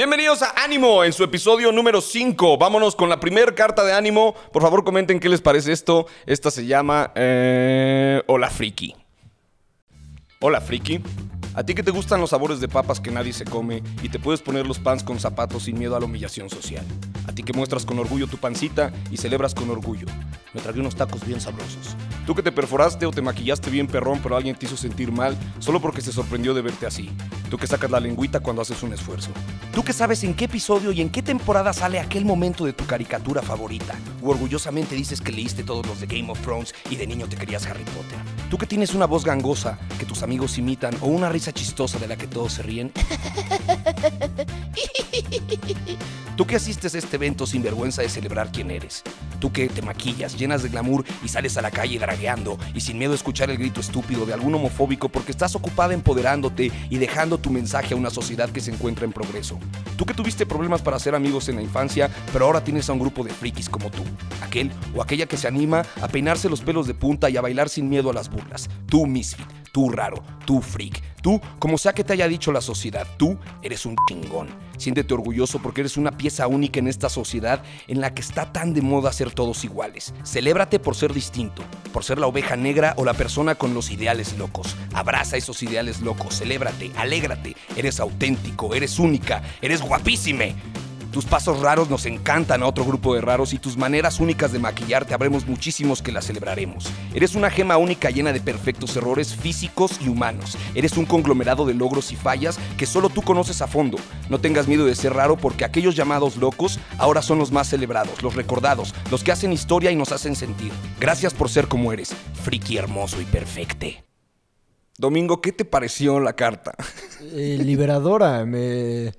Bienvenidos a Ánimo en su episodio número 5. Vámonos con la primera carta de Ánimo. Por favor, comenten qué les parece esto. Esta se llama eh, Hola Friki. Hola Friki a ti que te gustan los sabores de papas que nadie se come y te puedes poner los pants con zapatos sin miedo a la humillación social. A ti que muestras con orgullo tu pancita y celebras con orgullo. Me tragué unos tacos bien sabrosos. Tú que te perforaste o te maquillaste bien perrón pero alguien te hizo sentir mal solo porque se sorprendió de verte así. Tú que sacas la lengüita cuando haces un esfuerzo. Tú que sabes en qué episodio y en qué temporada sale aquel momento de tu caricatura favorita. O orgullosamente dices que leíste todos los de Game of Thrones y de niño te querías Harry Potter. Tú que tienes una voz gangosa que tus amigos imitan o una risa esa chistosa de la que todos se ríen. Tú que asistes a este evento sin vergüenza de celebrar quién eres. Tú que te maquillas, llenas de glamour y sales a la calle dragueando y sin miedo a escuchar el grito estúpido de algún homofóbico porque estás ocupada empoderándote y dejando tu mensaje a una sociedad que se encuentra en progreso. Tú que tuviste problemas para hacer amigos en la infancia, pero ahora tienes a un grupo de frikis como tú. Aquel o aquella que se anima a peinarse los pelos de punta y a bailar sin miedo a las burlas. Tú misfit, tú raro, tú freak, tú como sea que te haya dicho la sociedad, tú eres un chingón. Siéntete orgulloso porque eres una pieza única en esta sociedad en la que está tan de moda ser todos iguales. Celébrate por ser distinto, por ser la oveja negra o la persona con los ideales locos. Abraza esos ideales locos, celébrate, alégrate. Eres auténtico, eres única, eres guapísime. Tus pasos raros nos encantan a otro grupo de raros y tus maneras únicas de maquillarte habremos muchísimos que las celebraremos. Eres una gema única llena de perfectos errores físicos y humanos. Eres un conglomerado de logros y fallas que solo tú conoces a fondo. No tengas miedo de ser raro porque aquellos llamados locos ahora son los más celebrados, los recordados, los que hacen historia y nos hacen sentir. Gracias por ser como eres, friki hermoso y perfecte. Domingo, ¿qué te pareció la carta? Eh, liberadora, me,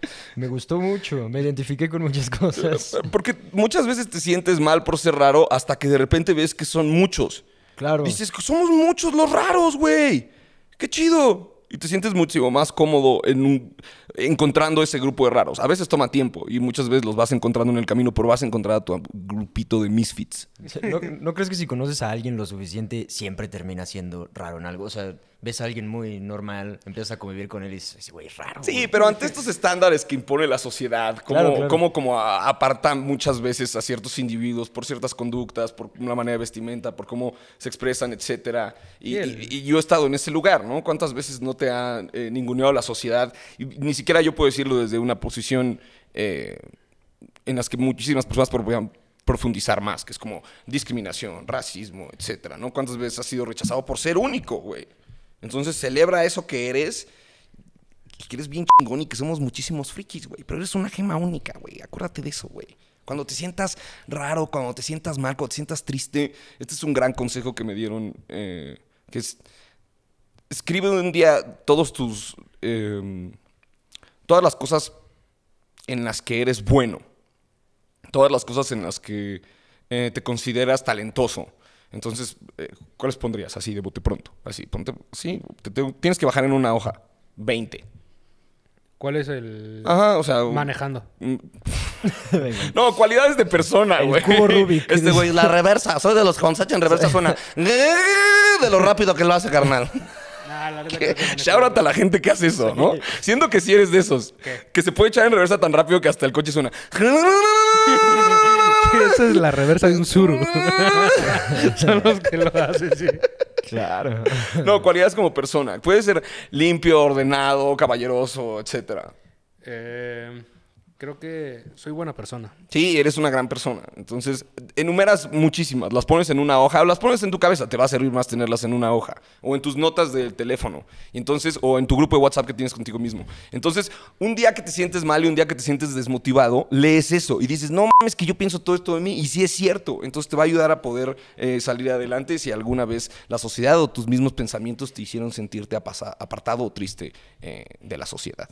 gustó mucho, me identifiqué con muchas cosas. Porque muchas veces te sientes mal por ser raro hasta que de repente ves que son muchos. Claro. Dices que somos muchos los raros, güey. Qué chido. Y te sientes mucho más cómodo en un, encontrando ese grupo de raros. A veces toma tiempo y muchas veces los vas encontrando en el camino, pero vas a encontrar a tu grupito de misfits. ¿No, ¿no crees que si conoces a alguien lo suficiente siempre termina siendo raro en algo? O sea ves a alguien muy normal, empiezas a convivir con él y dices, güey, raro. Sí, pero ante estos estándares que impone la sociedad, como, como, apartan muchas veces a ciertos individuos por ciertas conductas, por una manera de vestimenta, por cómo se expresan, etcétera. Y, yo he estado en ese lugar, ¿no? ¿Cuántas veces no te ha eh, ninguneado la sociedad? ni siquiera yo puedo decirlo desde una posición eh, en las que muchísimas personas podrían profundizar más, que es como discriminación, racismo, etcétera, ¿no? ¿Cuántas veces has sido rechazado por ser único, güey? Entonces celebra eso que eres, que eres bien chingón y que somos muchísimos frikis, güey. Pero eres una gema única, güey. Acuérdate de eso, güey. Cuando te sientas raro, cuando te sientas mal, cuando te sientas triste, este es un gran consejo que me dieron, eh, que es, escribe un día todos tus, em, todas las cosas en las que eres bueno, todas las cosas en las que eh, te consideras talentoso, entonces, eh, ¿cuáles pondrías así de bote pronto? Así, ponte, sí, tienes que bajar en una hoja, 20. ¿Cuál es el. Ajá, o sea. Manejando. no, cualidades de persona, güey. Cubo Este güey, la reversa. Soy de los que en reversa suena. de lo rápido que lo hace, carnal. Ya ahora a la gente que hace eso, ¿no? Siendo que si eres de esos. Que se puede echar en reversa tan rápido que hasta el coche suena. esa es la reversa de un suru. Son que lo hacen, sí. Claro. No, cualidades como persona. Puede ser limpio, ordenado, caballeroso, etc. Eh, creo que soy buena persona. Sí, eres una gran persona. Entonces, enumeras muchísimas, las pones en una hoja, o las pones en tu cabeza, te va a servir más tenerlas en una hoja, o en tus notas del teléfono, y entonces, o en tu grupo de WhatsApp que tienes contigo mismo. Entonces, un día que te sientes mal y un día que te sientes desmotivado, lees eso y dices, no mames, que yo pienso todo esto de mí, y sí es cierto. Entonces, te va a ayudar a poder eh, salir adelante si alguna vez la sociedad o tus mismos pensamientos te hicieron sentirte apartado o triste eh, de la sociedad.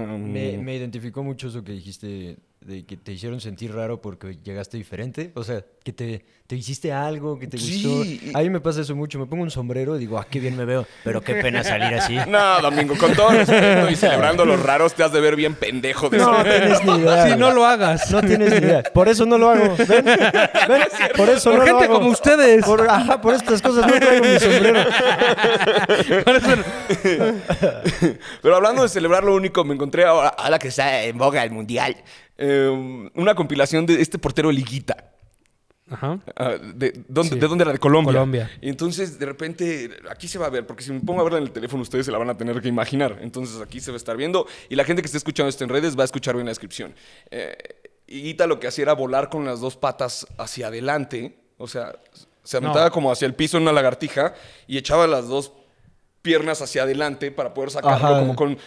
Ah, me, me identificó mucho eso que dijiste de que te hicieron sentir raro porque llegaste diferente? O sea, que te, te hiciste algo, que te gustó. A mí me pasa eso mucho. Me pongo un sombrero y digo, ah, qué bien me veo. Pero qué pena salir así. No, Domingo, con todo respeto y celebrando los raros, te has de ver bien pendejo de No tienes ni idea. Si no lo hagas. No tienes ni idea. Por eso no lo hago. ¿Ven? por eso no lo hago. como ustedes. Por, ajá, por estas cosas no traigo mi sombrero. Pero hablando de celebrar lo único, me encontré ahora, ahora que está en boga el mundial. Em, una compilación de este portero Liguita. Ah, de, ¿dónde, ¿De dónde era? De Colombia. Colombia. Y entonces, de repente, aquí se va a ver, porque si me pongo a verla en el teléfono, ustedes se la van a tener que imaginar. Entonces, aquí se va a estar viendo y la gente que esté escuchando esto en redes va a escuchar bien la descripción. Liguita eh, lo que hacía era volar con las dos patas hacia adelante, o sea, se aventaba como hacia el piso en una lagartija y echaba las dos piernas hacia adelante para poder sacarlo como con...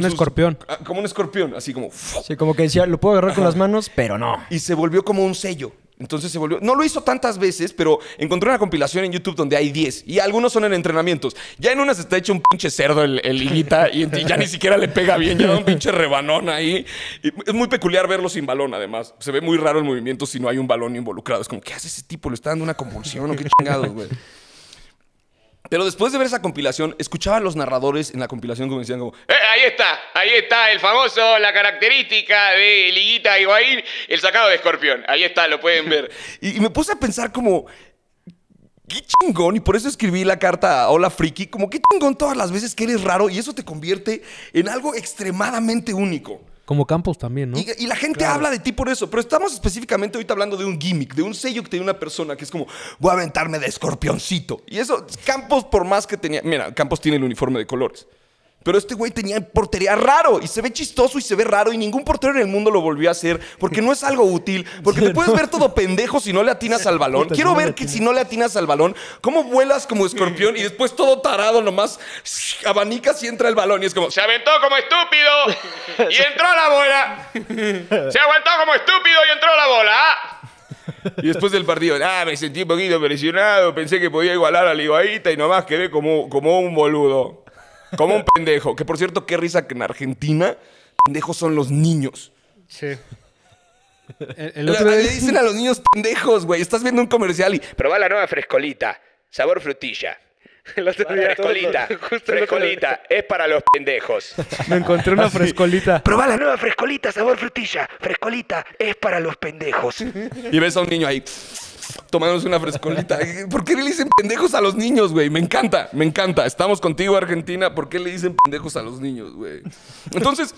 un escorpión. Ah, como un escorpión, así como... Sí, como que decía, lo puedo agarrar con las manos, pero no. Y se volvió como un sello. Entonces se volvió. No lo hizo tantas veces, pero encontré una compilación en YouTube donde hay 10 y algunos son en entrenamientos. Ya en unas está hecho un pinche cerdo el, el higuita y, ya ni siquiera le pega bien, ya da un pinche rebanón ahí. es muy peculiar verlo sin balón, además. Se ve muy raro el movimiento si no hay un balón involucrado. Es como, ¿qué hace ese tipo? ¿Le está dando una convulsión o qué chingados, güey? Pero después de ver esa compilación, escuchaba a los narradores en la compilación como decían como, eh, ahí está, ahí está el famoso, la característica de Liguita Higuaín, el sacado de escorpión. Ahí está, lo pueden ver. y, me puse a pensar como, qué chingón, y por eso escribí la carta a Hola Friki, como qué chingón todas las veces que eres raro y eso te convierte en algo extremadamente único. Como Campos también, ¿no? Y, la gente habla de ti por eso, pero estamos específicamente ahorita hablando de un gimmick, de un sello que tiene una persona que es como, voy a aventarme de escorpioncito. Y eso, Campos, por más que tenía. Mira, Campos tiene el uniforme de colores. Pero este güey tenía portería raro y se ve chistoso y se ve raro y ningún portero en el mundo lo volvió a hacer porque no es algo útil, porque te puedes ver todo pendejo si no le atinas al balón. Quiero ver que si no le atinas al balón, cómo vuelas como escorpión y después todo tarado nomás abanicas y entra el balón y es como se aventó como estúpido y entró la bola. Se aguantó como estúpido y entró la bola. Y después del partido, ah, me sentí un poquito presionado, pensé que podía igualar a Ligoaita y nomás quedé como, como un boludo. Como un pendejo. Que por cierto, qué risa que en Argentina, pendejos son los niños. Sí. le, dicen a los niños pendejos, güey. Estás viendo un comercial y. Proba la nueva frescolita. Sabor frutilla. frescolita, frescolita, es para los pendejos. Me encontré una frescolita. Proba la nueva frescolita, sabor frutilla. Frescolita, es para los pendejos. Y ves a un niño ahí tomándose una frescolita. ¿Por qué le dicen pendejos a los niños, güey? Me encanta, me encanta. Estamos contigo, Argentina. ¿Por qué le dicen pendejos a los niños, güey? Entonces,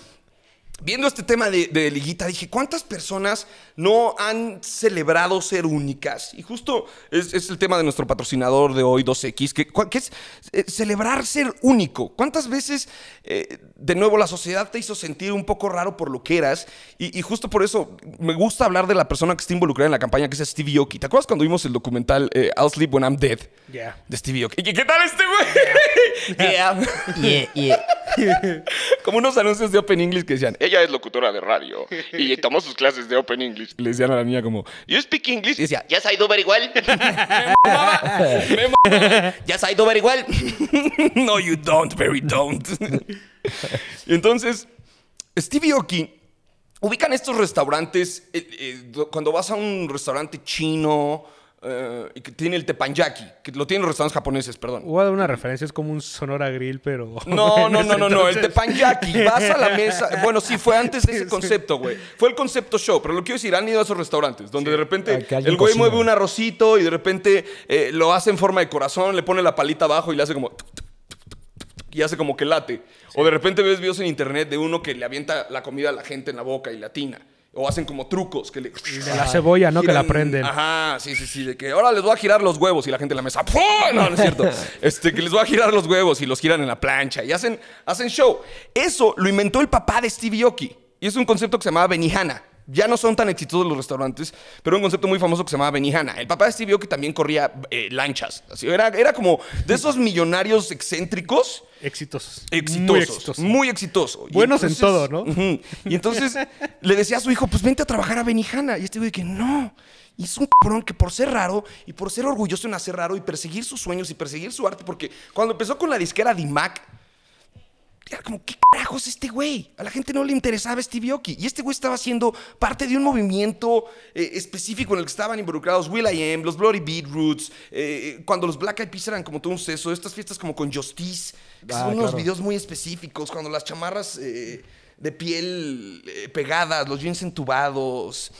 viendo este tema de, liguita, dije, ¿cuántas personas no han celebrado ser únicas? Y justo es, el tema de nuestro patrocinador de hoy, 2X, que, es eh, celebrar ser único. ¿Cuántas veces, eh, de nuevo, la sociedad te hizo sentir un poco raro por lo que eras? Y, justo por eso me gusta hablar de la persona que está involucrada en la campaña, que es Stevie Yoki. ¿Te acuerdas cuando vimos el documental I'll eh, Sleep When I'm Dead? Yeah. De Stevie Yoki. ¿Qué tal este güey? yeah. yeah, yeah. Como unos anuncios de Open English que decían, ella es locutora de radio y tomó sus clases de Open English. Le decían a la niña como, you speak English. Y decía, ¿ya I do very well. me very no, you don't, very don't. y entonces, Stevie Oki, ubican estos restaurantes, eh, eh, cuando vas a un restaurante chino eh, y que tiene el teppanyaki, que lo tienen los restaurantes japoneses, perdón. Voy a una referencia, es como un Sonora Grill, pero... No, no, no, no, no, el teppanyaki, vas a la mesa... Bueno, sí, fue antes de ese concepto, güey. Fue el concepto show, pero lo quiero decir, han ido a esos restaurantes, donde de repente el güey mueve un arrocito y de repente eh, lo hace en forma de corazón, le pone la palita abajo y le hace como... Y hace como que late. O de repente ves videos en internet de uno que le avienta la comida a la gente en la boca y latina. O hacen como trucos que le. De la cebolla, ¿no? que la prenden. Ajá, sí, sí, sí. De que ahora les voy a girar los huevos y la gente en la mesa. ¡pum! No, no es cierto. este, que les voy a girar los huevos y los giran en la plancha y hacen, hacen show. Eso lo inventó el papá de Stevie Yoki. Y es un concepto que se llamaba Benihana. Ya no son tan exitosos los restaurantes, pero un concepto muy famoso que se llamaba Benihana. El papá de vio que también corría eh, lanchas. Así, era, era como de esos millonarios excéntricos. Exitosos. Exitosos. Muy exitosos. Buenos en todo, ¿no? Y entonces le decía a su hijo, pues vente a trabajar a Benihana. Y este güey que no. Y es un cabrón que por ser raro y por ser orgulloso en hacer raro y perseguir sus sueños y perseguir su arte, porque cuando empezó con la disquera DIMAC, era como, ¿qué carajos este güey? A la gente no le interesaba este Bioki. Y este güey estaba siendo parte de un movimiento eh, específico en el que estaban involucrados Will I Am, los Bloody Beat Roots, eh, eh, cuando los Black Eyed Peas eran como todo un seso, estas fiestas como con Justice, que son ah, unos videos muy específicos, cuando las chamarras de piel pegadas, los jeans entubados.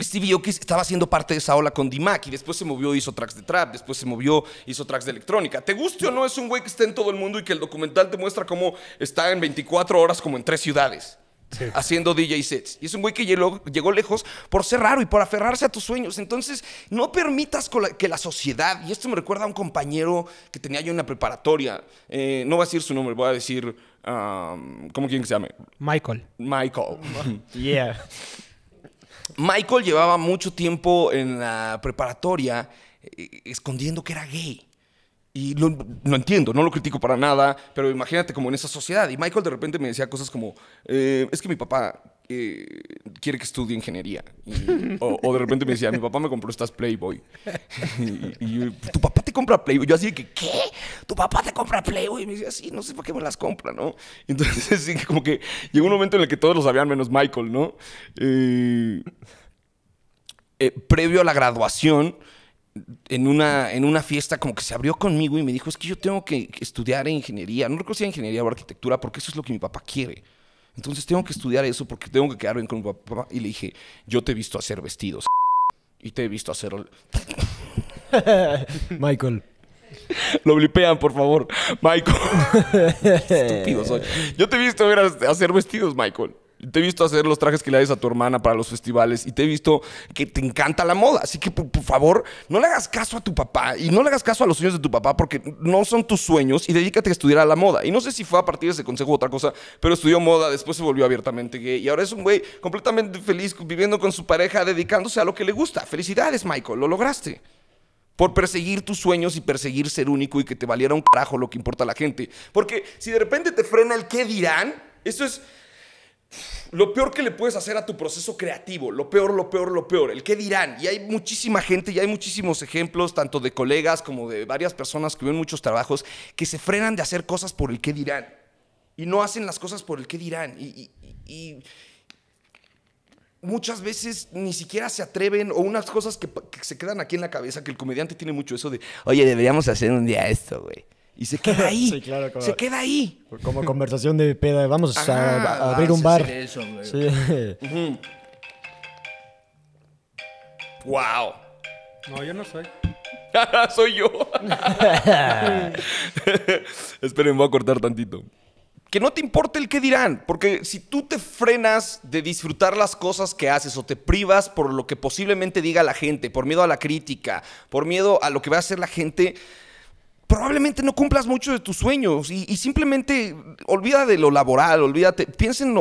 Stevie que estaba haciendo parte de esa ola con d y después se movió, hizo tracks de trap, después se movió, hizo tracks de electrónica. Te guste o no, es un güey que está en todo el mundo y que el documental te muestra cómo está en 24 horas como en tres ciudades. haciendo DJ sets. Y es un güey que llegó, lejos por ser raro y por aferrarse a tus sueños. Entonces, no permitas que la sociedad, y esto me recuerda a un compañero que tenía yo en la preparatoria, eh, no voy a decir su nombre, voy a decir, ¿cómo quieren que se llame? Michael. Michael. Yeah. Michael llevaba mucho tiempo en la preparatoria eh, escondiendo que era gay. Y lo, entiendo, no lo critico para nada, pero imagínate como en esa sociedad. Y Michael de repente me decía cosas como, eh, es que mi papá eh, quiere que estudie ingeniería. o, de repente me decía, mi papá me compró estas Playboy. Y, tu papá te compra Playboy. Yo así que, ¿qué? ¿Tu papá te compra Playboy? Y me decía, sí, no sé por qué me las compra, ¿no? Entonces, como que llegó un momento en el que todos lo sabían, menos Michael, ¿no? Eh, eh, previo a la graduación, en una, en una fiesta como que se abrió conmigo y me dijo, es que yo tengo que estudiar ingeniería. No recuerdo ingeniería o arquitectura, porque eso es lo que mi papá quiere. Entonces tengo que estudiar eso porque tengo que quedar bien con mi papá. Y le dije, yo te he visto hacer vestidos. Y te he visto hacer... Michael. Lo blipean, por favor. Michael. Estúpido soy. Yo te he visto hacer vestidos, Michael. Te he visto hacer los trajes que le haces a tu hermana para los festivales y te he visto que te encanta la moda. Así que, por, favor, no le hagas caso a tu papá y no le hagas caso a los sueños de tu papá porque no son tus sueños y dedícate a estudiar a la moda. Y no sé si fue a partir de ese consejo u otra cosa, pero estudió moda, después se volvió abiertamente gay y ahora es un güey completamente feliz viviendo con su pareja, dedicándose a lo que le gusta. Felicidades, Michael, lo lograste por perseguir tus sueños y perseguir ser único y que te valiera un carajo lo que importa a la gente. Porque si de repente te frena el qué dirán, eso es lo peor que le puedes hacer a tu proceso creativo, lo peor, lo peor, lo peor, el qué dirán. Y hay muchísima gente y hay muchísimos ejemplos, tanto de colegas como de varias personas que ven muchos trabajos, que se frenan de hacer cosas por el qué dirán. Y no hacen las cosas por el qué dirán. Y, muchas veces ni siquiera se atreven, o unas cosas que se quedan aquí en la cabeza, que el comediante tiene mucho eso de, oye, deberíamos hacer un día esto, güey y se queda ahí. se queda ahí. Como conversación de peda, vamos a, abrir un bar. Eso, Sí. Wow. No, yo no soy. soy yo. Esperen, voy a cortar tantito. Que no te importe el qué dirán, porque si tú te frenas de disfrutar las cosas que haces o te privas por lo que posiblemente diga la gente, por miedo a la crítica, por miedo a lo que va a hacer la gente, probablemente no cumplas mucho de tus sueños y, simplemente olvida de lo laboral, olvídate, piensa en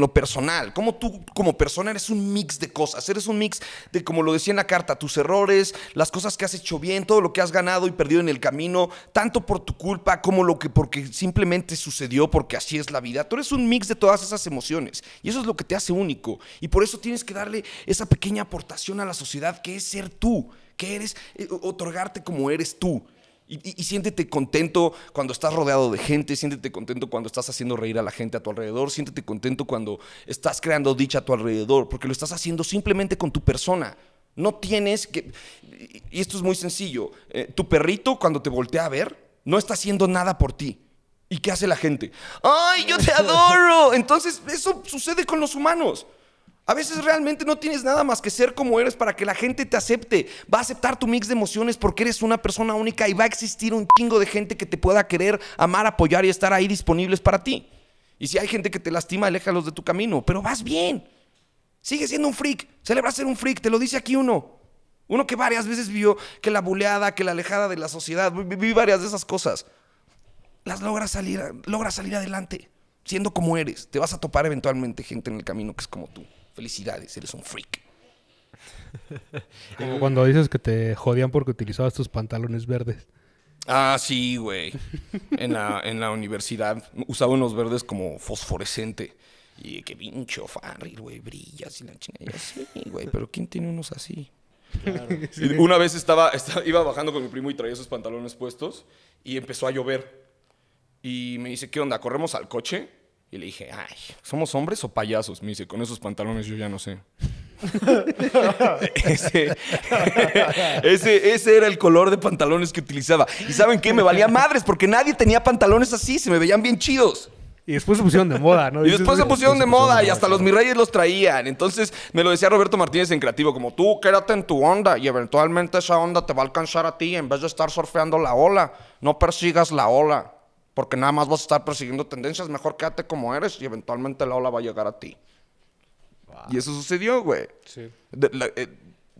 lo, personal, como tú como persona eres un mix de cosas, eres un mix de, como lo decía en la carta, tus errores, las cosas que has hecho bien, todo lo que has ganado y perdido en el camino, tanto por tu culpa como lo que porque simplemente sucedió, porque así es la vida, tú eres un mix de todas esas emociones y eso es lo que te hace único y por eso tienes que darle esa pequeña aportación a la sociedad que es ser tú, que eres, eh, otorgarte como eres tú y, siéntete contento cuando estás rodeado de gente, siéntete contento cuando estás haciendo reír a la gente a tu alrededor, siéntete contento cuando estás creando dicha a tu alrededor, porque lo estás haciendo simplemente con tu persona. No tienes que... Y esto es muy sencillo. Eh, tu perrito cuando te voltea a ver, no está haciendo nada por ti. ¿Y qué hace la gente? ¡Ay, yo te adoro! Entonces, eso sucede con los humanos. A veces realmente no tienes nada más que ser como eres para que la gente te acepte. Va a aceptar tu mix de emociones porque eres una persona única y va a existir un chingo de gente que te pueda querer, amar, apoyar y estar ahí disponibles para ti. Y si hay gente que te lastima, aléjalos de tu camino, pero vas bien. Sigue siendo un freak, celebra ser un freak, te lo dice aquí uno. Uno que varias veces vio que la buleada, que la alejada de la sociedad, viví varias de esas cosas. Las logras salir, logras salir adelante, siendo como eres. Te vas a topar eventualmente gente en el camino que es como tú. Felicidades, eres un freak. cuando dices que te jodían porque utilizabas tus pantalones verdes. Ah, sí, güey. En la, en la universidad usaba unos verdes como fosforescente. Y qué pincho farril, güey, brillas y la chingada. Sí, güey, pero ¿quién tiene unos así? Una vez estaba, iba bajando con mi primo y traía esos pantalones puestos y empezó a llover. Y me dice, ¿qué onda? ¿Corremos al coche? Y le dije, ay, ¿somos hombres o payasos? Me dice, con esos pantalones yo ya no sé. ese, era el color de pantalones que utilizaba. ¿Y saben qué? Me valía madres porque nadie tenía pantalones así, se me veían bien chidos. Y después se pusieron de moda, ¿no? Y después se pusieron de moda y hasta los mis los traían. Entonces me lo decía Roberto Martínez en Creativo, como tú, quédate en tu onda y eventualmente esa onda te va a alcanzar a ti en vez de estar surfeando la ola. No persigas la ola porque nada más vas a estar persiguiendo tendencias, mejor quédate como eres y eventualmente la ola va a llegar a ti. Y eso sucedió, güey. Sí. Eh, de,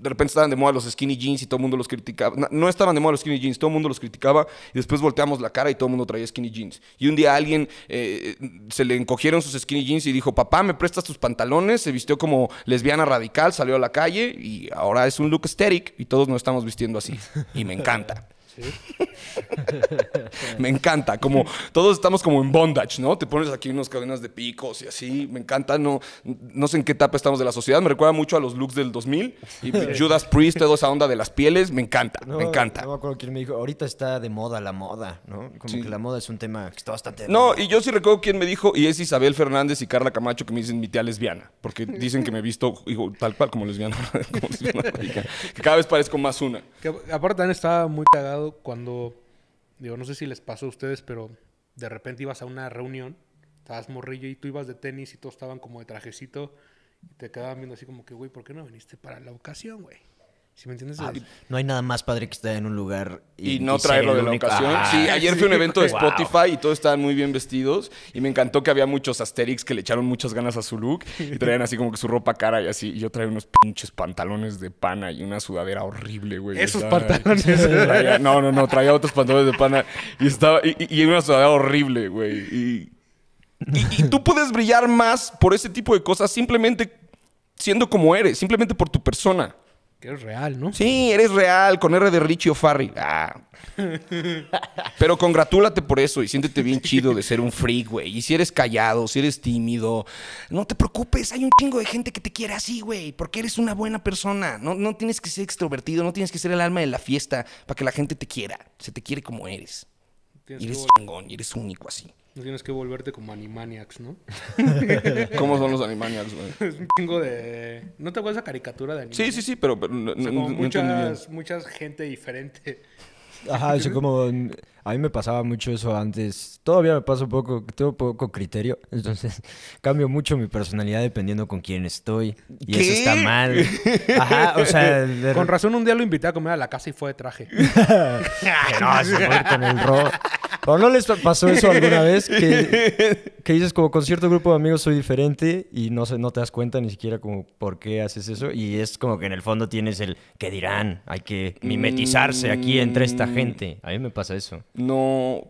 repente estaban de moda los skinny jeans y todo el mundo los criticaba. No, estaban de moda los skinny jeans, todo el mundo los criticaba y después volteamos la cara y todo el mundo traía skinny jeans. Y un día alguien eh, se le encogieron sus skinny jeans y dijo, papá, ¿me prestas tus pantalones? Se vistió como lesbiana radical, salió a la calle y ahora es un look aesthetic y todos nos estamos vistiendo así. Y me encanta. me encanta, como todos estamos como en bondage, ¿no? Te pones aquí unas cadenas de picos y así, me encanta, no, no sé en qué etapa estamos de la sociedad, me recuerda mucho a los looks del 2000 y Judas Priest, toda esa onda de las pieles, me encanta, me encanta. ahorita está de moda la moda, ¿no? Como que la moda es un tema que está bastante... No, y yo sí recuerdo quién me dijo, y es Isabel Fernández y Carla Camacho que me dicen mi tía lesbiana, porque dicen que me he visto tal cual como lesbiana, como lesbiana que cada vez parezco más una. Que aparte también estaba muy cagado cuando, digo, no sé si les pasó a ustedes, pero de repente ibas a una reunión, estabas morrillo y tú ibas de tenis y todos estaban como de trajecito y te quedaban viendo así como que, güey, ¿por qué no viniste para la ocasión, güey? Ah, no hay nada más padre que estar en un lugar y, no traerlo de la ocasión. Ah, sí, ayer fue fui un evento de Spotify y todos estaban muy bien vestidos y me encantó que había muchos Asterix que le echaron muchas ganas a su look y traían así como que su ropa cara y así. Y yo traía unos pinches pantalones de pana y una sudadera horrible, güey. Esos pantalones. no, no, no, traía otros pantalones de pana y estaba y, una sudadera horrible, güey. y tú puedes brillar más por ese tipo de cosas simplemente siendo como eres, simplemente por tu persona eres real, ¿no? Sí, eres real, con R de Richie o Ah. Pero congratúlate por eso y siéntete bien chido de ser un freak, güey. Y si eres callado, si eres tímido, no te preocupes, hay un chingo de gente que te quiere así, güey, porque eres una buena persona. No, no tienes que ser extrovertido, no tienes que ser el alma de la fiesta para que la gente te quiera. Se te quiere como eres. eres chingón, y eres único así. No tienes que volverte como Animaniacs, ¿no? ¿Cómo son los Animaniacs, güey? Es un chingo de... ¿No te acuerdas esa caricatura de Animaniacs? Sí, sí, sí, pero... como muchas, gente diferente. Ajá, eso como... A mí me pasaba mucho eso antes. Todavía me pasa poco, tengo poco criterio. Entonces, cambio mucho mi personalidad dependiendo con quién estoy. Y eso está mal. Ajá, o sea. Con razón, un día lo invité a comer a la casa y fue de traje. no, se fue con el rock. ¿O no les pasó eso alguna vez? Que, dices como con cierto grupo de amigos soy diferente y no, no te das cuenta ni siquiera como por qué haces eso. Y es como que en el fondo tienes el que dirán, hay que mimetizarse aquí entre esta gente. A mí me pasa eso. No,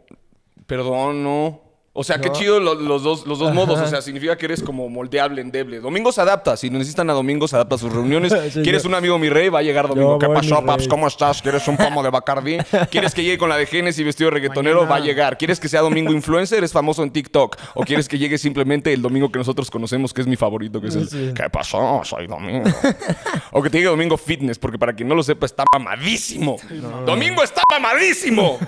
perdón, no. O sea, qué chido los, dos, modos. O sea, significa que eres como moldeable, endeble. Domingo se adapta. Si necesitan a Domingo, se adapta a sus reuniones. ¿Quieres un amigo, mi rey? Va a llegar Domingo. ¿Qué pasó, paps? ¿Cómo estás? ¿Quieres un pomo de Bacardi? ¿Quieres que llegue con la de Genes y vestido de reggaetonero? Va a llegar. ¿Quieres que sea Domingo influencer? ¿Eres famoso en TikTok? ¿O quieres que llegue simplemente el Domingo que nosotros conocemos, que es mi favorito? Que es el, ¿Qué pasó? Soy Domingo. o que te llegue Domingo Fitness, porque para quien no lo sepa, está mamadísimo. ¡Domingo está mamadísimo!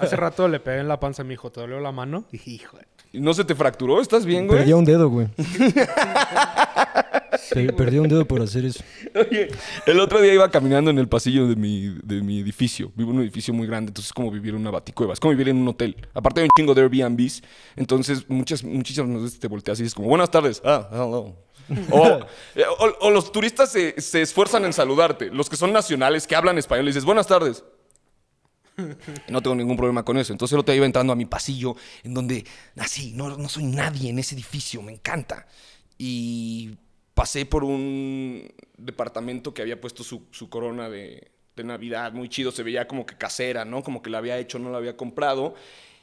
Hace rato le pegué en la panza a mi hijo. ¿Te dolió la mano? Hijo. ¿No se te fracturó? ¿Estás bien, güey? Perdí un dedo, güey. sí, perdí un dedo por hacer eso. Oye, el otro día iba caminando en el pasillo de mi, de mi edificio. Vivo en un edificio muy grande, entonces es como vivir en una baticueva. Es como vivir en un hotel. Aparte hay un chingo de Airbnbs. Entonces, muchas, muchísimas veces te volteas y dices como, buenas tardes. Ah, hello. O, los turistas se, esfuerzan en saludarte. Los que son nacionales, que hablan español, le dices, buenas tardes. No tengo ningún problema con eso. Entonces el otro día iba entrando a mi pasillo, en donde así, no, no soy nadie en ese edificio, me encanta. Y pasé por un departamento que había puesto su, corona de, de Navidad, muy chido, se veía como que casera, ¿no? Como que la había hecho, no la había comprado.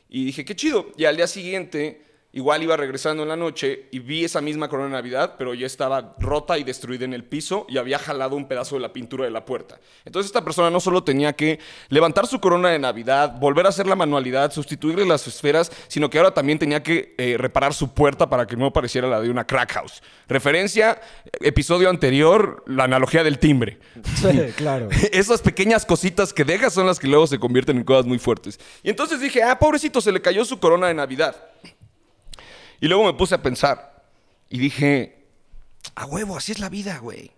Y dije, qué chido. Y al día siguiente Igual iba regresando en la noche y vi esa misma corona de Navidad, pero ya estaba rota y destruida en el piso y había jalado un pedazo de la pintura de la puerta. Entonces esta persona no solo tenía que levantar su corona de Navidad, volver a hacer la manualidad, sustituirle las esferas, sino que ahora también tenía que eh, reparar su puerta para que no pareciera la de una crack house. Referencia, episodio anterior, la analogía del timbre. Sí, claro. Esas pequeñas cositas que dejas son las que luego se convierten en cosas muy fuertes. Y entonces dije, ah, pobrecito, se le cayó su corona de Navidad. Y luego me puse a pensar y dije, a huevo, así es la vida, güey.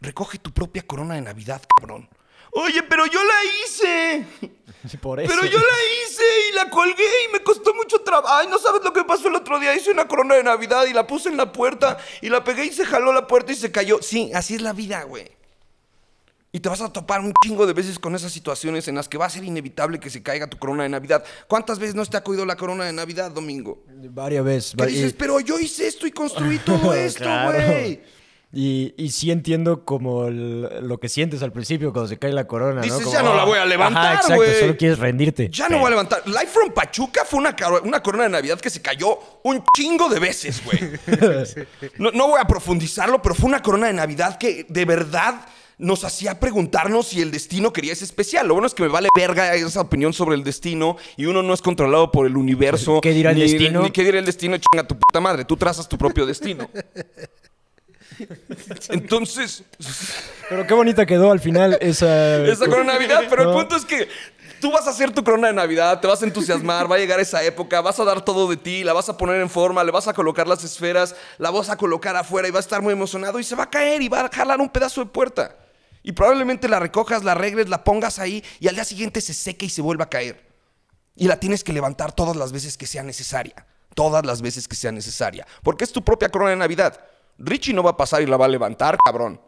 Recoge tu propia corona de Navidad, cabrón. Oye, pero yo la hice. por Pero yo la hice y la colgué y me costó mucho trabajo. Ay, no sabes lo que pasó el otro día. Hice una corona de Navidad y la puse en la puerta y la pegué y se jaló la puerta y se cayó. Sí, así es la vida, güey. Y te vas a topar un chingo de veces con esas situaciones en las que va a ser inevitable que se caiga tu corona de Navidad. ¿Cuántas veces no te ha caído la corona de Navidad, Domingo? Varias veces. Que dices, pero yo hice esto y construí todo esto, güey. Y, sí entiendo como lo que sientes al principio cuando se cae la corona. Dices, ¿no? ya no la voy a levantar. güey. exacto, solo quieres rendirte. Ya no voy a levantar. Life from Pachuca fue una, una, corona de Navidad que se cayó un chingo de veces, güey. no, no voy a profundizarlo, pero fue una corona de Navidad que de verdad nos hacía preguntarnos si el destino quería ese especial. Lo bueno es que me vale verga esa opinión sobre el destino y uno no es controlado por el universo. ¿Qué dirá el destino? Ni qué dirá el destino, chinga tu puta madre. Tú trazas tu propio destino. Entonces. Pero qué bonita quedó al final esa. Esa pues, corona de Navidad, pero el punto es que tú vas a hacer tu corona de Navidad, te vas a entusiasmar, va a llegar esa época, vas a dar todo de ti, la vas a poner en forma, le vas a colocar las esferas, la vas a colocar afuera y va a estar muy emocionado y se va a caer y va a jalar un pedazo de puerta. Y probablemente la recojas, la arregles, la pongas ahí y al día siguiente se seca y se vuelva a caer. Y la tienes que levantar todas las veces que sea necesaria. Todas las veces que sea necesaria. Porque es tu propia corona de Navidad. Richie no va a pasar y la va a levantar, cabrón.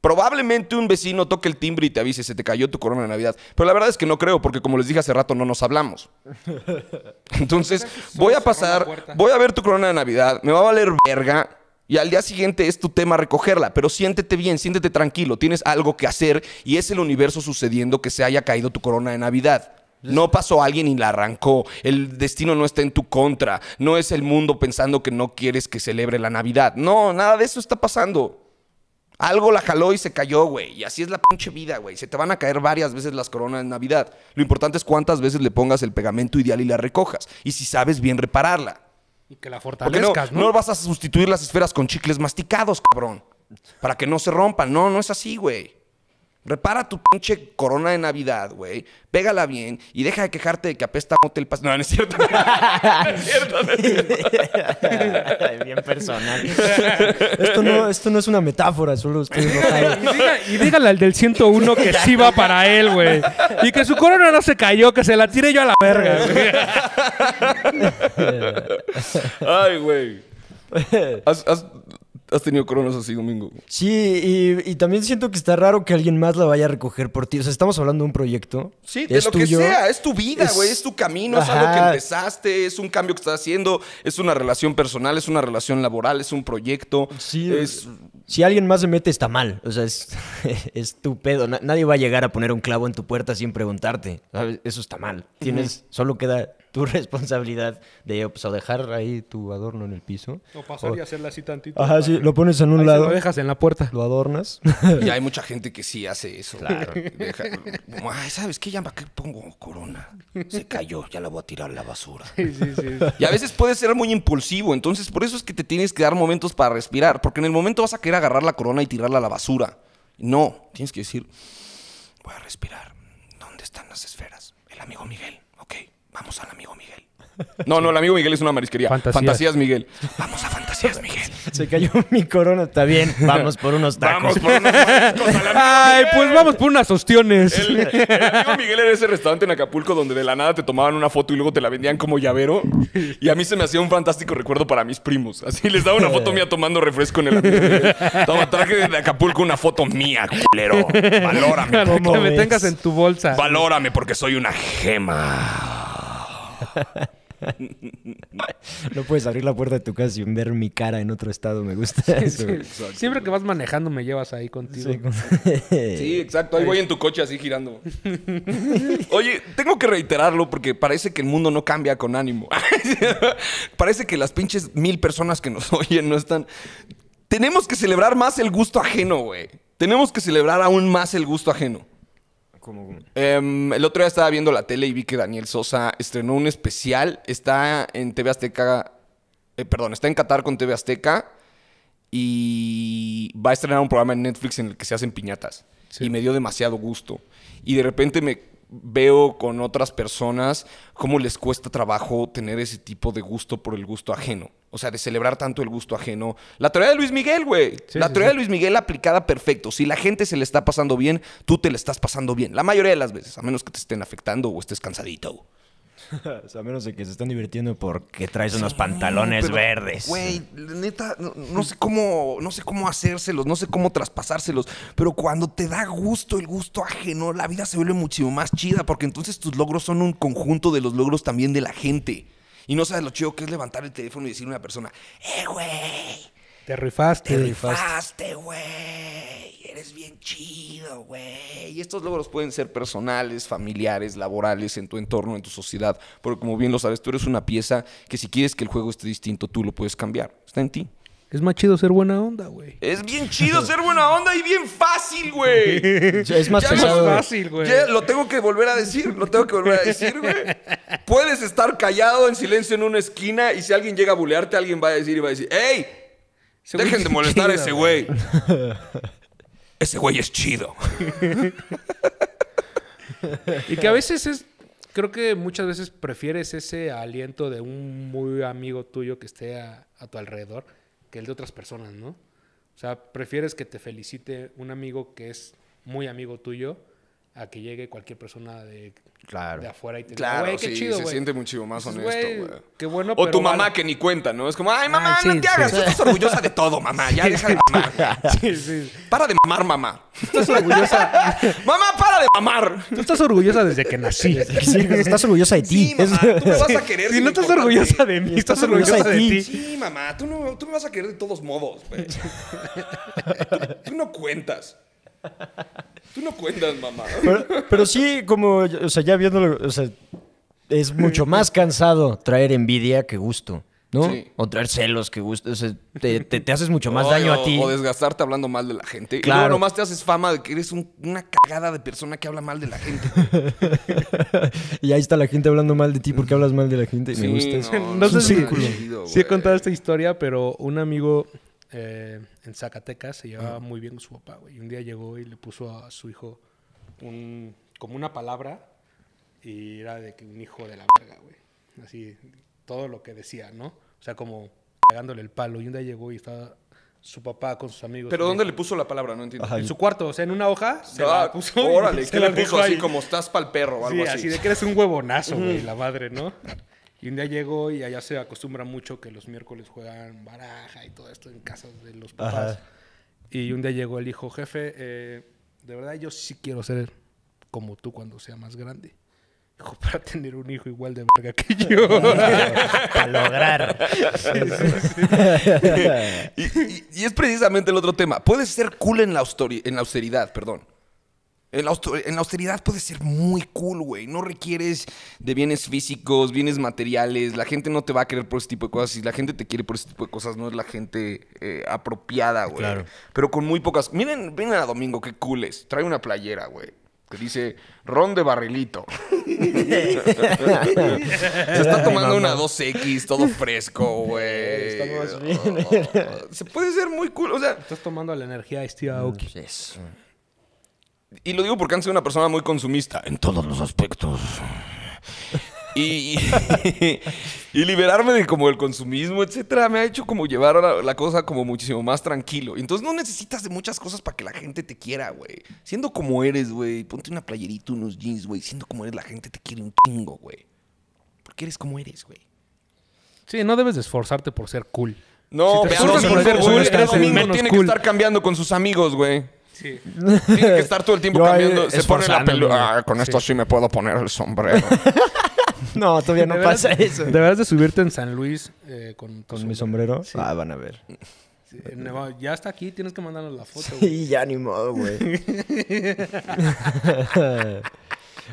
Probablemente un vecino toque el timbre y te avise, se te cayó tu corona de Navidad. Pero la verdad es que no creo, porque como les dije hace rato, no nos hablamos. Entonces, voy a pasar, voy a ver tu corona de Navidad, me va a valer verga, y al día siguiente es tu tema recogerla, pero siéntete bien, siéntete tranquilo, tienes algo que hacer y es el universo sucediendo que se haya caído tu corona de Navidad. No pasó alguien y la arrancó. El destino no está en tu contra. No es el mundo pensando que no quieres que celebre la Navidad. No, nada de eso está pasando. Algo la jaló y se cayó, güey. Y así es la pinche vida, güey. Se te van a caer varias veces las coronas de Navidad. Lo importante es cuántas veces le pongas el pegamento ideal y la recojas. Y si sabes bien repararla. Y que la fortalezcas, no, no, ¿no? vas a sustituir las esferas con chicles masticados, cabrón. Para que no se rompan. No, no es así, güey. Repara tu pinche corona de Navidad, güey. Pégala bien y deja de quejarte de que apesta el pas. No, es cierto, no es cierto. Esto no, es una metáfora, solo estoy Y, dígale al del 101 que sí va para él, güey. Y que su corona no se cayó, que se la tire yo a la verga, Ay, güey. ¿Has, Has tenido coronas así, Domingo. Sí, y, también siento que está raro que alguien más la vaya a recoger por ti. O sea, estamos hablando de un proyecto. Sí, de lo que sea. Es tu vida, güey. Es... tu camino. Es algo que empezaste. Es un cambio que estás haciendo. Es una relación personal. Es una relación laboral. Es un proyecto. Sí. Es... Si alguien más se mete, está mal. O sea, es, pedo. Nadie va a llegar a poner un clavo en tu puerta sin preguntarte. Eso está mal. Tienes... Solo queda tu responsabilidad de pues, dejar ahí tu adorno en el piso. O pasar y hacerla así tantito. Ajá, sí, lo pones en un lado. lo dejas en la puerta. Lo adornas. Y hay mucha gente que sí hace eso. Claro. ¿sabes qué llama? ¿Qué pongo? Corona. Se cayó, ya la voy a tirar a la basura. Sí, sí, sí. Y a veces puede ser muy impulsivo, entonces por eso es que te tienes que dar momentos para respirar, porque en el momento vas a querer agarrar la corona y tirarla a la basura. No, tienes que decir, voy a respirar. ¿Dónde están las esferas? El amigo Miguel vamos al amigo Miguel. No, no, el amigo Miguel es una marisquería. Fantasías, Miguel. Vamos a Fantasías Miguel. Se cayó mi corona, está bien. Vamos por unos tacos. Vamos por unos Ay, pues vamos por unas ostiones. El, amigo Miguel era ese restaurante en Acapulco donde de la nada te tomaban una foto y luego te la vendían como llavero. Y a mí se me hacía un fantástico recuerdo para mis primos. Así les daba una foto mía tomando refresco en el amigo Toma, traje de Acapulco una foto mía, culero. Valórame. Que me tengas en tu bolsa. Valórame porque soy una gema. No puedes abrir la puerta de tu casa sin ver mi cara en otro estado. Me gusta Siempre que vas manejando me llevas ahí contigo. Sí, Sí, exacto. Ahí voy en tu coche así girando. Oye, tengo que reiterarlo porque parece que el mundo no cambia con ánimo. parece que las pinches mil personas que nos oyen no están... Tenemos que celebrar más el gusto ajeno, güey. Tenemos que celebrar aún más el gusto ajeno. Em, el otro día estaba viendo la tele y vi que Daniel Sosa estrenó un especial. Está en TV Azteca. Eh, perdón, está en Qatar con TV Azteca. Y va a estrenar un programa en Netflix en el que se hacen piñatas. Y me dio demasiado gusto. Y de repente me veo con otras personas cómo les cuesta trabajo tener ese tipo de gusto por el gusto ajeno. O sea, de celebrar tanto el gusto ajeno. La teoría de Luis Miguel, güey. la teoría de Luis Miguel aplicada perfecto. Si la gente se le está pasando bien, tú te le estás pasando bien. La mayoría de las veces, a menos que te estén afectando o estés cansadito. a menos de que se están divirtiendo porque traes unos pantalones verdes. Güey, neta, no, no, sé cómo, no sé cómo hacérselos, no sé cómo traspasárselos. Pero cuando te da gusto el gusto ajeno, la vida se vuelve muchísimo más chida porque entonces tus logros son un conjunto de los logros también de la gente. Y no sabes lo chido que es levantar el teléfono y decirle a una persona, ¡eh, güey! Te rifaste. Te rifaste, güey. Eres bien chido, güey. Y estos logros pueden ser personales, familiares, laborales, en tu entorno, en tu sociedad. Porque como bien lo sabes, tú eres una pieza que si quieres que el juego esté distinto, tú lo puedes cambiar. Está en ti. Es más chido ser buena onda, güey. Es bien chido ser buena onda y bien fácil, güey. Es más, fácil, güey. lo tengo que volver a decir, lo tengo que volver a decir, güey. Puedes estar callado en silencio en una esquina y si alguien llega a bulearte, alguien va a decir y va a decir, ¡Ey! Dejen de molestar a ese güey. ese güey es chido. y que a veces es creo que muchas veces prefieres ese aliento de un muy amigo tuyo que esté a tu alrededor que el de otras personas, ¿no? O sea, prefieres que te felicite un amigo que es muy amigo tuyo a que llegue cualquier persona de, claro. de afuera y te claro, diga, sí, Se siente mucho más honesto, güey. Qué bueno, O tu mamá que ni cuenta, ¿no? Es como, ay, ah, mamá, no te hagas. Tú estás orgullosa de todo, mamá. Ya deja de mamar. Sí, sí. Para de mamar, mamá. Estás orgullosa. mamá, para de mamar. Tú estás orgullosa desde que nací. estás orgullosa de ti. tú me vas a querer. Si no estás orgullosa de mí, estás orgullosa de ti. Sí, mamá, tú, tú me vas a querer de todos modos, güey. tú no cuentas. Tú no cuentas, mamá. Pero, sí, como, o sea, ya viéndolo, o sea, es mucho más cansado traer envidia que gusto. ¿no? O traer celos que gusto. O sea, te, te, haces mucho más daño a ti. O desgastarte hablando mal de la gente. Claro. Y nomás te haces fama de que eres una cagada de persona que habla mal de la gente. y ahí está la gente hablando mal de ti porque hablas mal de la gente. y Me gusta No, sé si, sí, si he contado esta historia, pero un amigo eh, en Zacatecas, se llevaba muy bien con su papá, güey. Y un día llegó y le puso a su hijo un, como una palabra y era de que un hijo de la verga, güey. Así, todo lo que decía, ¿no? O sea, como pegándole el palo. Y un día llegó y estaba su papá con sus amigos. ¿Pero dónde le puso la palabra? No entiendo. En su cuarto, o sea, en una hoja se ah, la puso. Órale, le puso así como estás pa'l perro o algo sí, así? de que eres un huevonazo, güey, la madre, ¿no? Y un día llegó y allá se acostumbra mucho que los miércoles juegan baraja y todo esto en casa de los papás. Y un día llegó el hijo, jefe, eh, de verdad yo sí quiero ser como tú cuando sea más grande. Dijo, para tener un hijo igual de verga que yo. Para lograr. y, es precisamente el otro tema. Puedes ser cool en la, en la austeridad, perdón. En la, austeridad puede ser muy cool, güey. No requieres de bienes físicos, bienes materiales. La gente no te va a querer por ese tipo de cosas. Si la gente te quiere por ese tipo de cosas, no es la gente eh, apropiada, güey. Claro. Pero con muy pocas. Miren, miren a Domingo, qué cool es. Trae una playera, güey. Que dice ron de barrilito. se está tomando una 2X, todo fresco, güey. Oh, se puede ser muy cool. O sea. Estás tomando la energía de Steve Aoki. Pues y lo digo porque han sido una persona muy consumista en todos los aspectos. Y, y, liberarme de como el consumismo, etcétera, me ha hecho como llevar la, cosa como muchísimo más tranquilo. Entonces no necesitas de muchas cosas para que la gente te quiera, güey. Siendo como eres, güey, ponte una playerita, unos jeans, güey. Siendo como eres, la gente te quiere un chingo, güey. Porque eres como eres, güey. Sí, no debes de esforzarte por ser cool. No, por ser cool, tiene que estar cambiando con sus amigos, güey. Tiene que estar todo el tiempo cambiando. Se pone la ah, con esto sí me puedo poner el sombrero. No, todavía no pasa eso. Deberás de subirte en San Luis eh, con, Con mi sombrero. Ah, van a ver. Ya está aquí, tienes que mandarnos la foto. güey. Sí, ya ni modo, güey.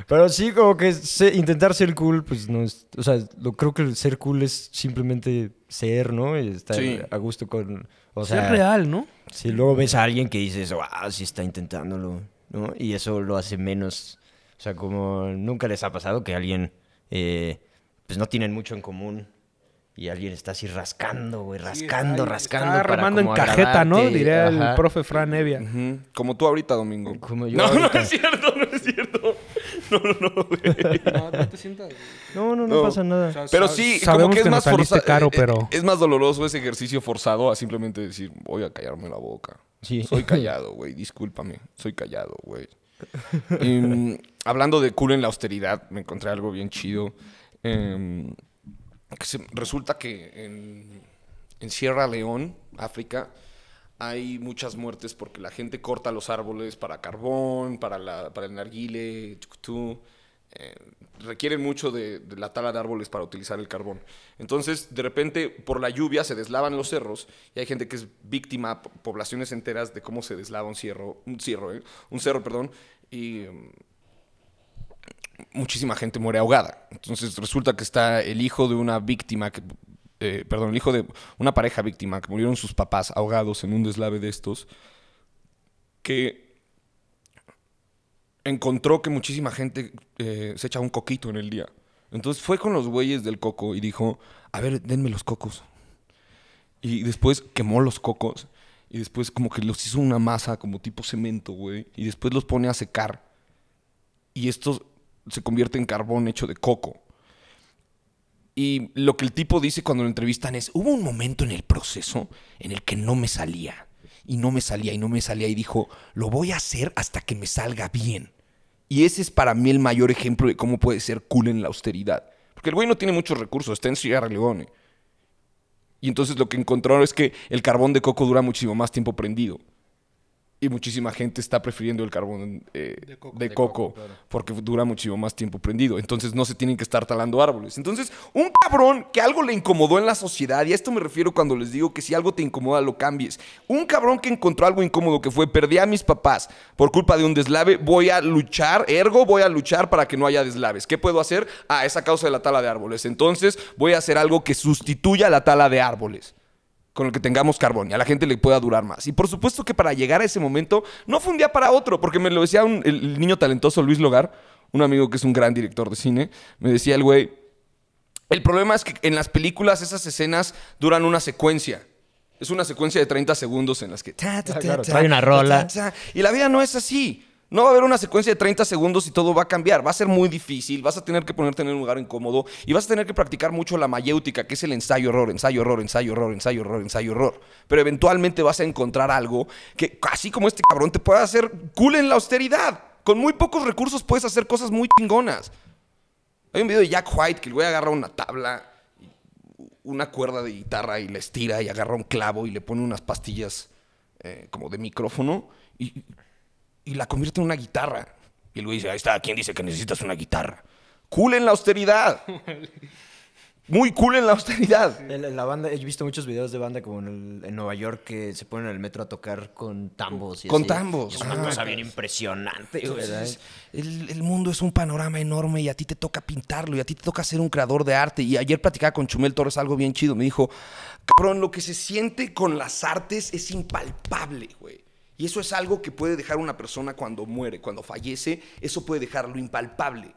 Pero sí, como que intentar ser cool, pues no es. O sea, lo, creo que el ser cool es simplemente ser, ¿no? Y estar a gusto con, o sea, es real, ¿no? Si luego ves a alguien que dices, ah, sí está intentándolo, ¿no? Y eso lo hace menos. O sea, como nunca les ha pasado que alguien, eh, pues no tienen mucho en común y alguien está así rascando, güey, rascando, rascando. Está remando en cajeta, ¿no? Diría el profe Fran Evia. Como tú ahorita, Domingo. Como yo no, no es cierto, no es cierto. No, no, no, güey. No, no No, no, no, pasa nada. Pero sí, que es más eh, eh, Es más doloroso ese ejercicio forzado a simplemente decir, voy a callarme la boca. Sí. Soy callado, güey, discúlpame. Soy callado, güey. Em, hablando de cool en la austeridad, me encontré algo bien chido. Em, resulta que en Sierra León, África, hay muchas muertes porque la gente corta los árboles para carbón, para, la, para el narguile, chucutú. Eh, requieren mucho de, la tala de árboles para utilizar el carbón. Entonces, de repente, por la lluvia se deslavan los cerros y hay gente que es víctima, poblaciones enteras, de cómo se deslava un, cierro, un, cierro, eh, un cerro. Perdón, y mm, muchísima gente muere ahogada. Entonces, resulta que está el hijo de una víctima que eh, perdón, el hijo de una pareja víctima que murieron sus papás ahogados en un deslave de estos, que encontró que muchísima gente eh, se echa un coquito en el día. Entonces fue con los güeyes del coco y dijo, a ver, denme los cocos. Y después quemó los cocos y después como que los hizo una masa como tipo cemento, güey. Y después los pone a secar. Y estos se convierte en carbón hecho de coco. Y lo que el tipo dice cuando lo entrevistan es, hubo un momento en el proceso en el que no me salía, y no me salía, y no me salía, y dijo, lo voy a hacer hasta que me salga bien. Y ese es para mí el mayor ejemplo de cómo puede ser cool en la austeridad. Porque el güey no tiene muchos recursos, está en Sierra Leone. ¿eh? Y entonces lo que encontraron es que el carbón de coco dura muchísimo más tiempo prendido y muchísima gente está prefiriendo el carbón eh, de coco, porque dura muchísimo más tiempo prendido. Entonces no se tienen que estar talando árboles. Entonces, un cabrón que algo le incomodó en la sociedad, y a esto me refiero cuando les digo que si algo te incomoda lo cambies. Un cabrón que encontró algo incómodo que fue perdí a mis papás por culpa de un deslave, voy a luchar, ergo voy a luchar para que no haya deslaves. ¿Qué puedo hacer? Ah, esa causa de la tala de árboles. Entonces voy a hacer algo que sustituya la tala de árboles con el que tengamos carbón y a la gente le pueda durar más. Y por supuesto que para llegar a ese momento no fue un día para otro, porque me lo decía el, niño talentoso Luis Logar, un amigo que es un gran director de cine, me decía el güey, el problema es que en las películas esas escenas duran una secuencia. Es una secuencia de 30 segundos en las que... Ah, trae una rola. y la vida no es así. No va a haber una secuencia de 30 segundos y todo va a cambiar. Va a ser muy difícil, vas a tener que ponerte en un lugar incómodo y vas a tener que practicar mucho la mayéutica, que es el ensayo-error, ensayo-error, ensayo-error, ensayo-error, ensayo-error. Pero eventualmente vas a encontrar algo que, así como este cabrón, te puede hacer cool en la austeridad. Con muy pocos recursos puedes hacer cosas muy chingonas. Hay un video de Jack White que el güey agarra una tabla, una cuerda de guitarra y la estira y agarra un clavo y le pone unas pastillas eh, como de micrófono y y la convierte en una guitarra. Y el dice, ahí está, ¿quién dice que necesitas una guitarra? Cool en la austeridad. Muy cool en la austeridad. En la banda, he visto muchos videos de banda como en, Nueva York que se ponen en el metro a tocar con tambos. con tambos. es una ah, cosa bien impresionante. el, el, mundo es un panorama enorme y a ti te toca pintarlo y a ti te toca ser un creador de arte. Y ayer platicaba con Chumel Torres algo bien chido. Me dijo, cabrón, lo que se siente con las artes es impalpable, güey. Y eso es algo que puede dejar una persona cuando muere, cuando fallece, eso puede dejarlo impalpable.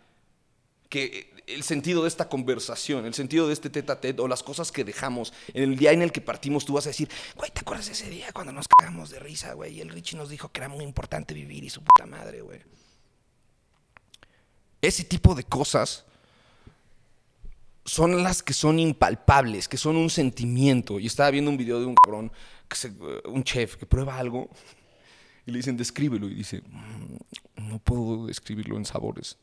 Que eh, el sentido de esta conversación, el sentido de este tete a tete o las cosas que dejamos, en el día en el que partimos, tú vas a decir, güey, ¿te acuerdas ese día cuando nos cagamos de risa, güey? Y el Richie nos dijo que era muy importante vivir y su puta madre, güey. Ese tipo de cosas son las que son impalpables, que son un sentimiento. Y estaba viendo un video de un cabrón, eh, un chef, que prueba algo y le dicen, descríbelo. Y dice, mm, no puedo describirlo en sabores.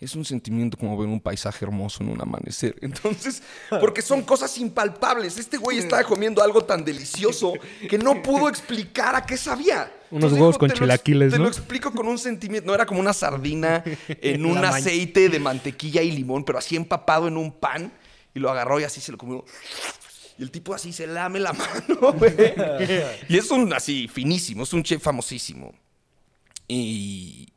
Es un sentimiento como ver un paisaje hermoso en un amanecer. Entonces, porque son cosas impalpables. Este güey estaba comiendo algo tan delicioso que no pudo explicar a qué sabía. Unos huevos con chilaquiles, ¿no? Te lo explico con un sentimiento. No era como una sardina en un aceite de mantequilla y limón, pero así empapado en un pan. Y lo agarró y así se lo comió. Y el tipo así se lame la mano, y es un así finísimo, es un chef famosísimo. Y,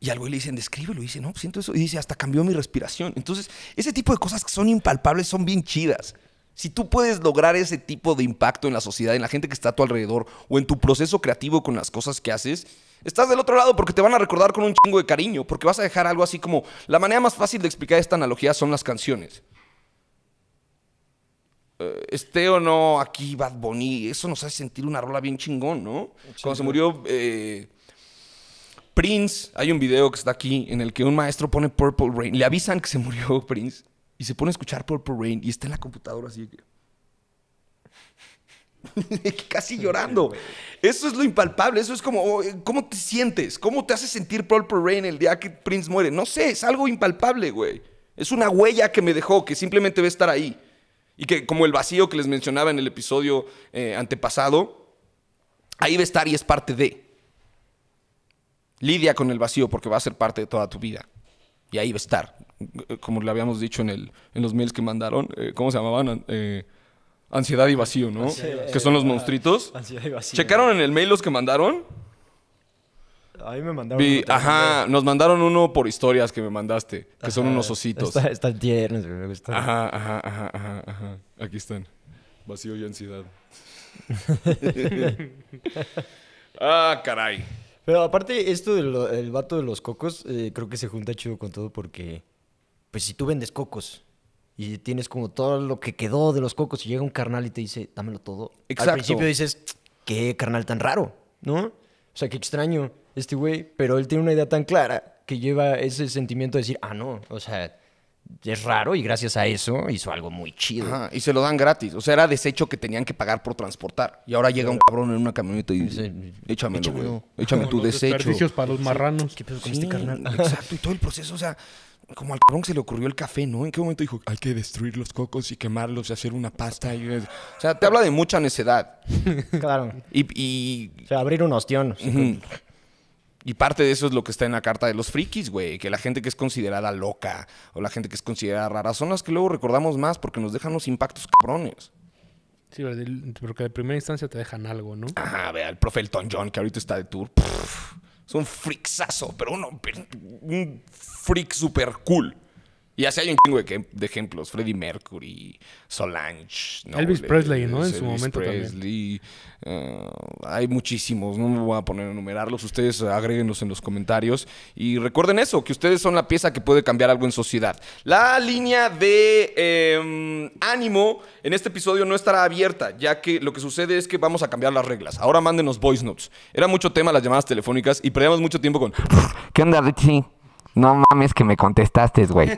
y al güey le dicen, descríbelo. Y dice, no, pues, siento eso. Y dice, hasta cambió mi respiración. Entonces, ese tipo de cosas que son impalpables son bien chidas. Si tú puedes lograr ese tipo de impacto en la sociedad, en la gente que está a tu alrededor o en tu proceso creativo con las cosas que haces, estás del otro lado porque te van a recordar con un chingo de cariño, porque vas a dejar algo así como, la manera más fácil de explicar esta analogía son las canciones. Este o no aquí Bad Bunny, eso nos hace sentir una rola bien chingón, ¿no? Cuando se murió eh, Prince, hay un video que está aquí en el que un maestro pone Purple Rain, le avisan que se murió Prince y se pone a escuchar Purple Rain y está en la computadora así casi llorando. Eso es lo impalpable, eso es como, oh, eh, ¿cómo te sientes? ¿Cómo te hace sentir Purple Rain el día que Prince muere? No sé, es algo impalpable, güey. Es una huella que me dejó, que simplemente va a estar ahí. Y que como el vacío que les mencionaba en el episodio eh, antepasado, ahí va a estar y es parte de. Lidia con el vacío porque va a ser parte de toda tu vida. Y ahí va a estar. Como le habíamos dicho en, el, en los mails que mandaron, eh, ¿cómo se llamaban? Eh, ansiedad y vacío, ¿no? que son los monstruitos. Ansiedad y vacío. ¿Checaron en el mail los que mandaron? me mandaron. uno ajá, nos mandaron uno por historias que me mandaste, que son unos ositos. Están está tiernos, Ajá, ajá, ajá, ajá, Aquí están. Vacío y ansiedad. ah, caray. Pero aparte, esto del el vato de los cocos, eh, creo que se junta chido con todo porque, pues si tú vendes cocos y tienes como todo lo que quedó de los cocos y llega un carnal y te dice, dámelo todo. Exacto. Al principio dices, qué carnal tan raro, ¿no? O sea, qué extraño este güey, pero él tiene una idea tan clara que lleva ese sentimiento de decir, ah, no, o sea, es raro y gracias a eso hizo algo muy chido. Ajá, y se lo dan gratis. O sea, era desecho que tenían que pagar por transportar. Y ahora llega un cabrón en una camioneta y dice, Échame, güey. Échame tu los desecho. para los marranos. ¿Qué pedo con este carnal? Exacto, y todo el proceso, o sea... Como al cabrón se le ocurrió el café, ¿no? ¿En qué momento dijo, hay que destruir los cocos y quemarlos y hacer una pasta? O sea, te habla de mucha necedad. Claro. Y, y... O sea, abrir un ostión. Y parte de eso es lo que está en la carta de los frikis, güey. Que la gente que es considerada loca o la gente que es considerada rara son las que luego recordamos más porque nos dejan los impactos cabrones. Sí, que de primera instancia te dejan algo, ¿no? Ajá, vea, el profe Elton John, que ahorita está de tour. es un friksazo, pero uno, un freak super cool. Y así hay un chingo de, ejemplos. Freddie Mercury, Solange. Elvis Presley, ¿no? En su momento también. Eh, hay muchísimos. No me voy a poner a enumerarlos. Ustedes agréguenlos en los comentarios. Y recuerden eso, que ustedes son la pieza que puede cambiar algo en sociedad. La línea de em, ánimo en este episodio no estará abierta, ya que lo que sucede es que vamos a cambiar las reglas. Ahora mándenos voice notes. Era mucho tema las llamadas telefónicas y perdíamos mucho tiempo con... ¿Qué onda, Richie? No mames que me contestaste, güey.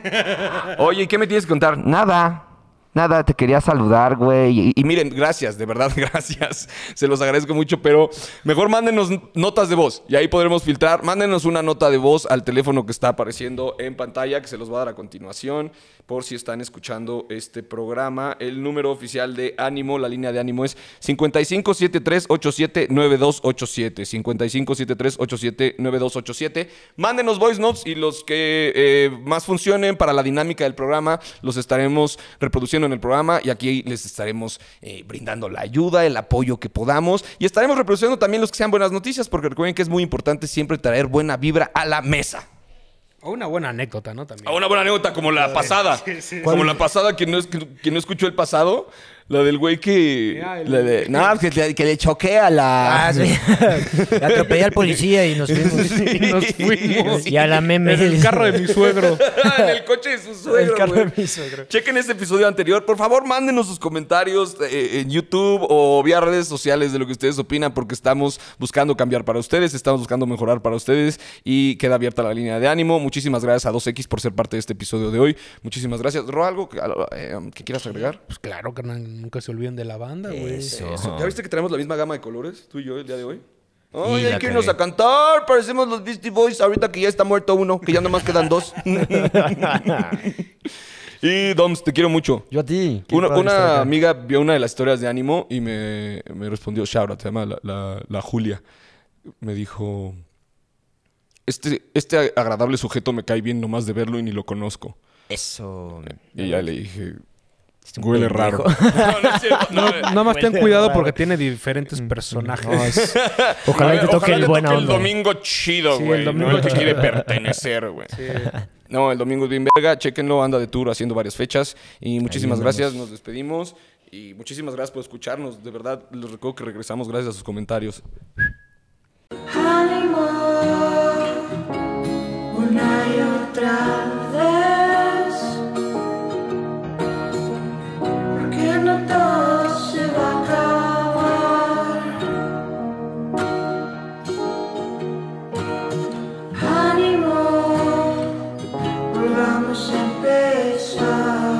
Oye, qué me tienes que contar? Nada. Nada, te quería saludar, güey. Y, miren, gracias, de verdad, gracias. Se los agradezco mucho, pero mejor mándenos notas de voz y ahí podremos filtrar. Mándenos una nota de voz al teléfono que está apareciendo en pantalla, que se los va a dar a continuación, por si están escuchando este programa. El número oficial de Ánimo, la línea de Ánimo es 5573879287. 5573879287. Mándenos voice notes y los que eh, más funcionen para la dinámica del programa los estaremos reproduciendo en el programa y aquí les estaremos eh, brindando la ayuda, el apoyo que podamos y estaremos reproduciendo también los que sean buenas noticias porque recuerden que es muy importante siempre traer buena vibra a la mesa. O una buena anécdota, ¿no? También. O una buena anécdota como la pasada. Como la pasada quien no escuchó el pasado la del güey que. Ah, de- pues, que, le- que le choqué a la. Ah, Atropellé al policía y nos fuimos. Y a la meme. En el carro de mi suegro. en el coche de su suegro. El carro de mi suegro. Chequen este episodio anterior. Por favor, mándenos sus comentarios eh, en YouTube o vía redes sociales de lo que ustedes opinan, porque estamos buscando cambiar para ustedes, estamos buscando mejorar para ustedes y queda abierta la línea de ánimo. Muchísimas gracias a 2X por ser parte de este episodio de hoy. Muchísimas gracias. Ro, algo que, eh, quieras agregar? Pues claro, carnal nunca se olviden de la banda, güey. ¿Ya viste que tenemos la misma gama de colores, tú y yo, el día de hoy? Ay, hay que irnos a cantar. Parecemos los Beastie Boys ahorita que ya está muerto uno, que ya nomás quedan dos. y Doms, te quiero mucho. Yo a ti. Una, amiga vio una de las historias de ánimo y me, respondió, Shaura, te llama la, Julia. Me dijo, este, este agradable sujeto me cae bien nomás de verlo y ni lo conozco. Eso. Y ya le dije, Huele este raro. No, es más ten cuidado porque tiene diferentes personajes. Ojalá te toque el el domingo chido, güey. el domingo que quiere pertenecer, güey. No, el domingo es bien verga. Chequenlo, anda de tour haciendo varias fechas. Y muchísimas gracias, nos despedimos. Y muchísimas gracias por escucharnos. De verdad, les recuerdo que regresamos gracias a sus comentarios. una y otra